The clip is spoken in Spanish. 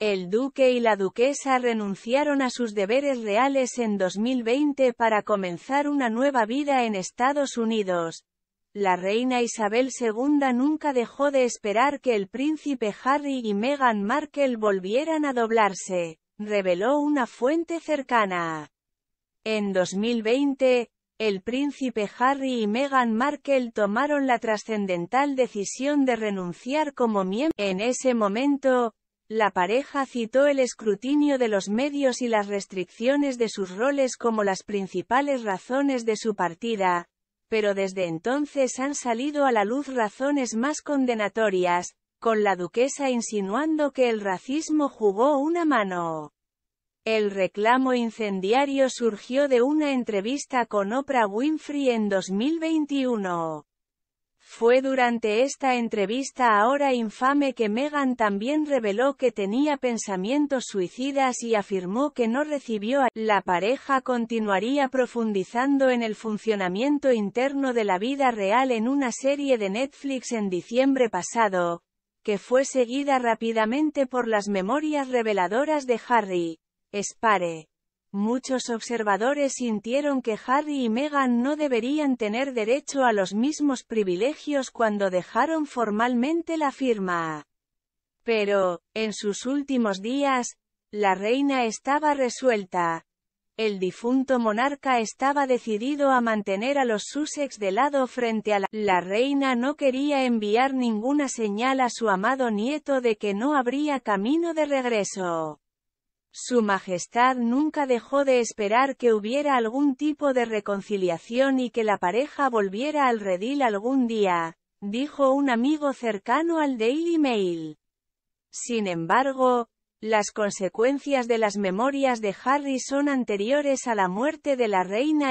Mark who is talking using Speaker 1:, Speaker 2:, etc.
Speaker 1: El duque y la duquesa renunciaron a sus deberes reales en 2020 para comenzar una nueva vida en Estados Unidos. La reina Isabel II nunca dejó de esperar que el príncipe Harry y Meghan Markle volvieran a doblarse, reveló una fuente cercana. En 2020, el príncipe Harry y Meghan Markle tomaron la trascendental decisión de renunciar como miembro. En ese momento, la pareja citó el escrutinio de los medios y las restricciones de sus roles como las principales razones de su partida, pero desde entonces han salido a la luz razones más condenatorias, con la duquesa insinuando que el racismo jugó una mano. El reclamo incendiario surgió de una entrevista con Oprah Winfrey en 2021. Fue durante esta entrevista ahora infame que Meghan también reveló que tenía pensamientos suicidas y afirmó que no recibió a la pareja continuaría profundizando en el funcionamiento interno de la vida real en una serie de Netflix en diciembre pasado, que fue seguida rápidamente por las memorias reveladoras de Harry. Spare. Muchos observadores sintieron que Harry y Meghan no deberían tener derecho a los mismos privilegios cuando dejaron formalmente la firma. Pero, en sus últimos días, la reina estaba resuelta. El difunto monarca estaba decidido a mantener a los Sussex de lado frente a la... La reina no quería enviar ninguna señal a su amado nieto de que no habría camino de regreso. Su Majestad nunca dejó de esperar que hubiera algún tipo de reconciliación y que la pareja volviera al redil algún día, dijo un amigo cercano al Daily Mail. Sin embargo, las consecuencias de las memorias de Harry son anteriores a la muerte de la reina